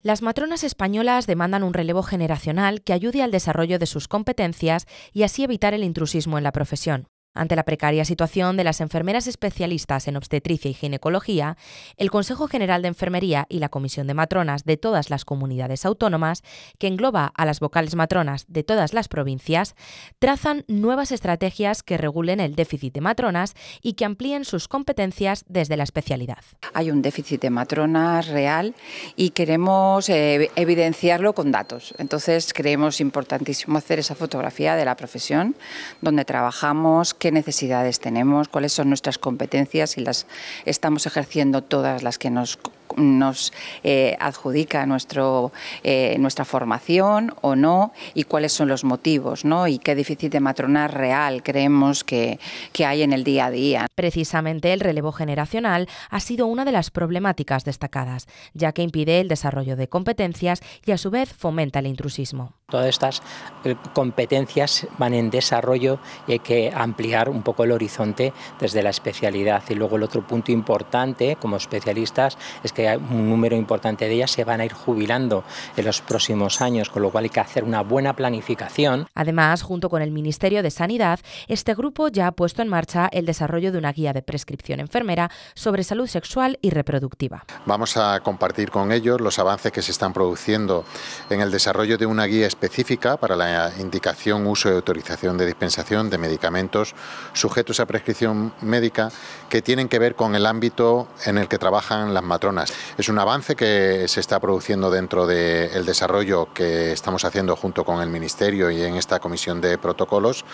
Las matronas españolas demandan un relevo generacional que ayude al desarrollo de sus competencias y así evitar el intrusismo en la profesión. Ante la precaria situación de las enfermeras especialistas en obstetricia y ginecología, el Consejo General de Enfermería y la Comisión de Matronas de todas las comunidades autónomas, que engloba a las vocales matronas de todas las provincias, trazan nuevas estrategias que regulen el déficit de matronas y que amplíen sus competencias desde la especialidad. Hay un déficit de matronas real y queremos eh, evidenciarlo con datos. Entonces creemos importantísimo hacer esa fotografía de la profesión donde trabajamos, qué necesidades tenemos, cuáles son nuestras competencias y las estamos ejerciendo todas las que nos nos eh, adjudica nuestro, eh, nuestra formación o no y cuáles son los motivos ¿no? y qué difícil de matronar real creemos que, que hay en el día a día. Precisamente el relevo generacional ha sido una de las problemáticas destacadas, ya que impide el desarrollo de competencias y a su vez fomenta el intrusismo. Todas estas eh, competencias van en desarrollo y hay que ampliar un poco el horizonte desde la especialidad. Y luego el otro punto importante como especialistas es que un número importante de ellas se van a ir jubilando en los próximos años, con lo cual hay que hacer una buena planificación. Además, junto con el Ministerio de Sanidad, este grupo ya ha puesto en marcha el desarrollo de una guía de prescripción enfermera sobre salud sexual y reproductiva. Vamos a compartir con ellos los avances que se están produciendo en el desarrollo de una guía específica para la indicación, uso y autorización de dispensación de medicamentos sujetos a prescripción médica que tienen que ver con el ámbito en el que trabajan las matronas es un avance que se está produciendo dentro del desarrollo que estamos haciendo junto con el Ministerio y en esta comisión de protocolos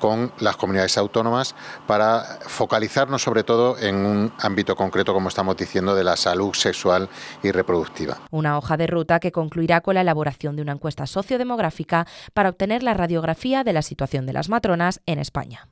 con las comunidades autónomas para focalizarnos sobre todo en un ámbito concreto, como estamos diciendo, de la salud sexual y reproductiva. Una hoja de ruta que concluirá con la elaboración de una encuesta sociodemográfica para obtener la radiografía de la situación de las matronas en España.